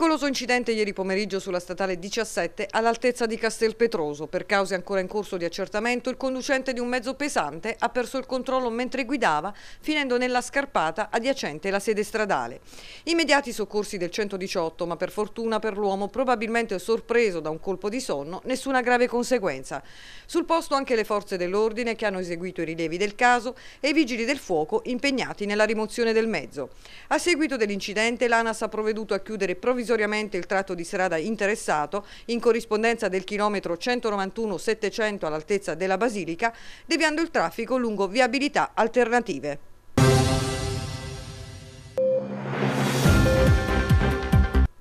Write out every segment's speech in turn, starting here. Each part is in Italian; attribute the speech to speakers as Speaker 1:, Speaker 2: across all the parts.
Speaker 1: Pericoloso incidente ieri pomeriggio sulla statale 17 all'altezza di Castelpetroso. Per cause ancora in corso di accertamento, il conducente di un mezzo pesante ha perso il controllo mentre guidava, finendo nella scarpata adiacente la sede stradale. Immediati soccorsi del 118, ma per fortuna per l'uomo, probabilmente sorpreso da un colpo di sonno, nessuna grave conseguenza. Sul posto anche le forze dell'ordine che hanno eseguito i rilievi del caso e i vigili del fuoco impegnati nella rimozione del mezzo. A seguito dell'incidente l'ANAS ha provveduto a chiudere provvisoriamente provvisoriamente il tratto di strada interessato in corrispondenza del chilometro 191-700 all'altezza della Basilica, deviando il traffico lungo viabilità alternative.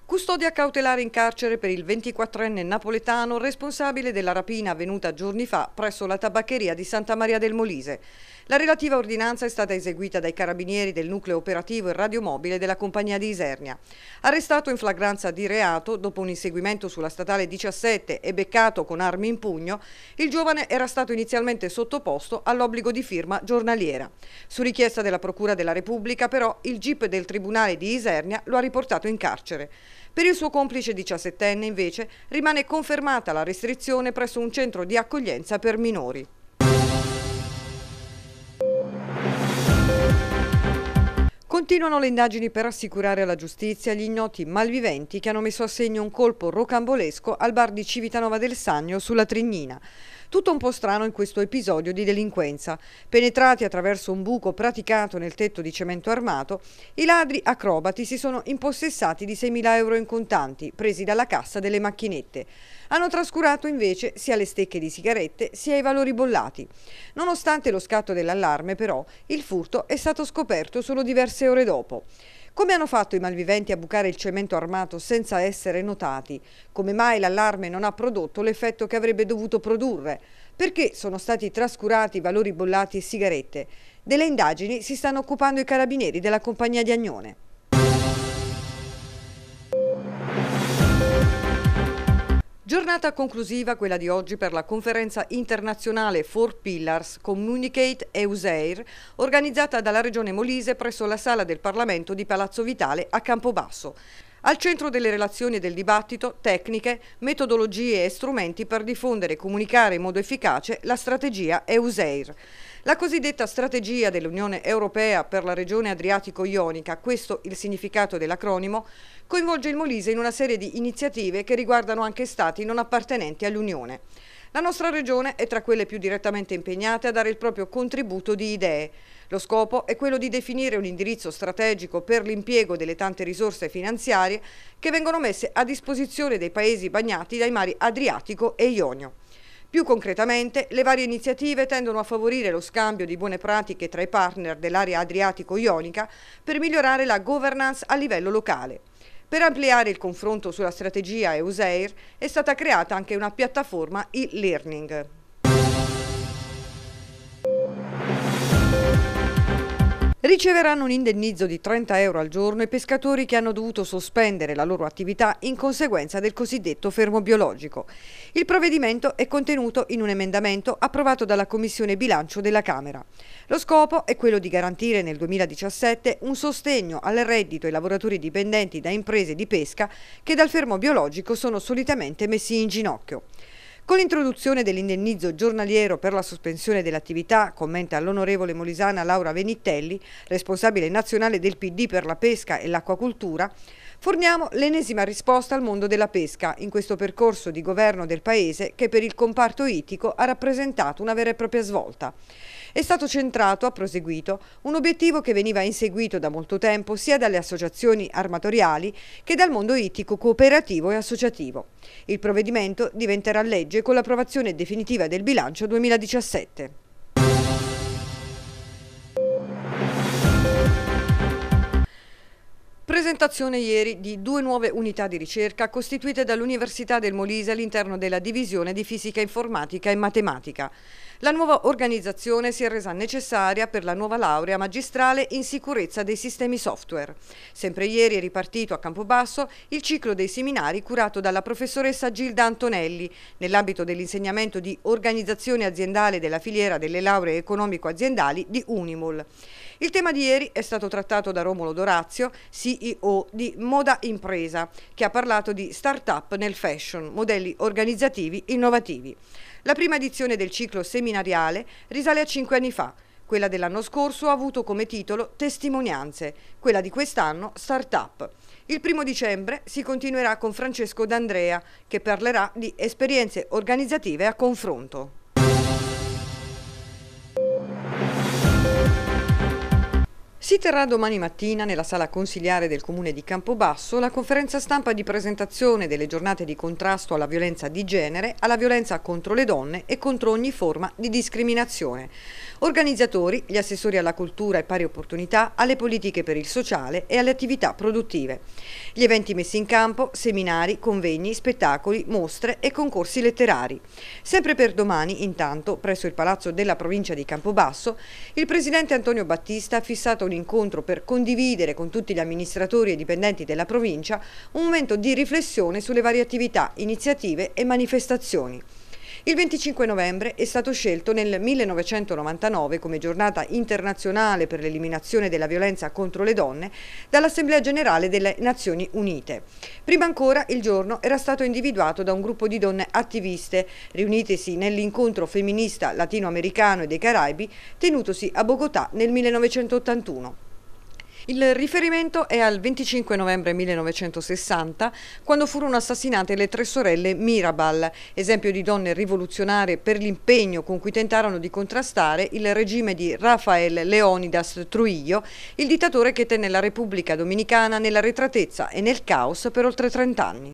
Speaker 1: Custodia cautelare in carcere per il 24enne napoletano responsabile della rapina avvenuta giorni fa presso la tabaccheria di Santa Maria del Molise. La relativa ordinanza è stata eseguita dai carabinieri del nucleo operativo e radiomobile della compagnia di Isernia. Arrestato in flagranza di reato, dopo un inseguimento sulla statale 17 e beccato con armi in pugno, il giovane era stato inizialmente sottoposto all'obbligo di firma giornaliera. Su richiesta della Procura della Repubblica, però, il GIP del Tribunale di Isernia lo ha riportato in carcere. Per il suo complice 17enne, invece, rimane confermata la restrizione presso un centro di accoglienza per minori. Continuano le indagini per assicurare alla giustizia gli ignoti malviventi che hanno messo a segno un colpo rocambolesco al bar di Civitanova del Sannio sulla Trignina. Tutto un po' strano in questo episodio di delinquenza. Penetrati attraverso un buco praticato nel tetto di cemento armato, i ladri acrobati si sono impossessati di 6.000 euro in contanti, presi dalla cassa delle macchinette. Hanno trascurato invece sia le stecche di sigarette sia i valori bollati. Nonostante lo scatto dell'allarme però, il furto è stato scoperto solo diverse ore dopo. Come hanno fatto i malviventi a bucare il cemento armato senza essere notati? Come mai l'allarme non ha prodotto l'effetto che avrebbe dovuto produrre? Perché sono stati trascurati valori bollati e sigarette? Delle indagini si stanno occupando i carabinieri della compagnia di Agnone. Giornata conclusiva quella di oggi per la conferenza internazionale Four Pillars Communicate EUSEIR organizzata dalla Regione Molise presso la sala del Parlamento di Palazzo Vitale a Campobasso. Al centro delle relazioni e del dibattito, tecniche, metodologie e strumenti per diffondere e comunicare in modo efficace la strategia EUSEIR. La cosiddetta strategia dell'Unione Europea per la regione Adriatico-Ionica, questo il significato dell'acronimo, coinvolge il Molise in una serie di iniziative che riguardano anche stati non appartenenti all'Unione. La nostra regione è tra quelle più direttamente impegnate a dare il proprio contributo di idee. Lo scopo è quello di definire un indirizzo strategico per l'impiego delle tante risorse finanziarie che vengono messe a disposizione dei paesi bagnati dai mari Adriatico e Ionio. Più concretamente, le varie iniziative tendono a favorire lo scambio di buone pratiche tra i partner dell'area adriatico-ionica per migliorare la governance a livello locale. Per ampliare il confronto sulla strategia EUSEIR è stata creata anche una piattaforma e-learning. Riceveranno un indennizzo di 30 euro al giorno i pescatori che hanno dovuto sospendere la loro attività in conseguenza del cosiddetto fermo biologico. Il provvedimento è contenuto in un emendamento approvato dalla Commissione Bilancio della Camera. Lo scopo è quello di garantire nel 2017 un sostegno al reddito ai lavoratori dipendenti da imprese di pesca che dal fermo biologico sono solitamente messi in ginocchio. Con l'introduzione dell'indennizzo giornaliero per la sospensione dell'attività, commenta l'onorevole molisana Laura Venitelli, responsabile nazionale del PD per la pesca e l'acquacultura, Forniamo l'ennesima risposta al mondo della pesca, in questo percorso di governo del Paese che per il comparto ittico ha rappresentato una vera e propria svolta. È stato centrato, ha proseguito, un obiettivo che veniva inseguito da molto tempo sia dalle associazioni armatoriali che dal mondo ittico cooperativo e associativo. Il provvedimento diventerà legge con l'approvazione definitiva del bilancio 2017. Presentazione ieri di due nuove unità di ricerca costituite dall'Università del Molise all'interno della divisione di fisica informatica e matematica. La nuova organizzazione si è resa necessaria per la nuova laurea magistrale in sicurezza dei sistemi software. Sempre ieri è ripartito a Campobasso il ciclo dei seminari curato dalla professoressa Gilda Antonelli nell'ambito dell'insegnamento di organizzazione aziendale della filiera delle lauree economico-aziendali di Unimol. Il tema di ieri è stato trattato da Romolo Dorazio, CEO di Moda Impresa, che ha parlato di start-up nel fashion, modelli organizzativi innovativi. La prima edizione del ciclo seminariale risale a cinque anni fa, quella dell'anno scorso ha avuto come titolo Testimonianze, quella di quest'anno Start-up. Il primo dicembre si continuerà con Francesco D'Andrea che parlerà di esperienze organizzative a confronto. Si terrà domani mattina nella sala consiliare del comune di Campobasso la conferenza stampa di presentazione delle giornate di contrasto alla violenza di genere, alla violenza contro le donne e contro ogni forma di discriminazione. Organizzatori, gli assessori alla cultura e pari opportunità, alle politiche per il sociale e alle attività produttive. Gli eventi messi in campo, seminari, convegni, spettacoli, mostre e concorsi letterari. Sempre per domani, intanto, presso il Palazzo della Provincia di Campobasso, il presidente Antonio Battista ha fissato un incontro per condividere con tutti gli amministratori e dipendenti della provincia un momento di riflessione sulle varie attività, iniziative e manifestazioni. Il 25 novembre è stato scelto nel 1999 come giornata internazionale per l'eliminazione della violenza contro le donne dall'Assemblea Generale delle Nazioni Unite. Prima ancora il giorno era stato individuato da un gruppo di donne attiviste riunitesi nell'incontro femminista latinoamericano e dei Caraibi tenutosi a Bogotà nel 1981. Il riferimento è al 25 novembre 1960, quando furono assassinate le tre sorelle Mirabal, esempio di donne rivoluzionarie per l'impegno con cui tentarono di contrastare il regime di Rafael Leonidas Truillo, il dittatore che tenne la Repubblica Dominicana nella retratezza e nel caos per oltre 30 anni.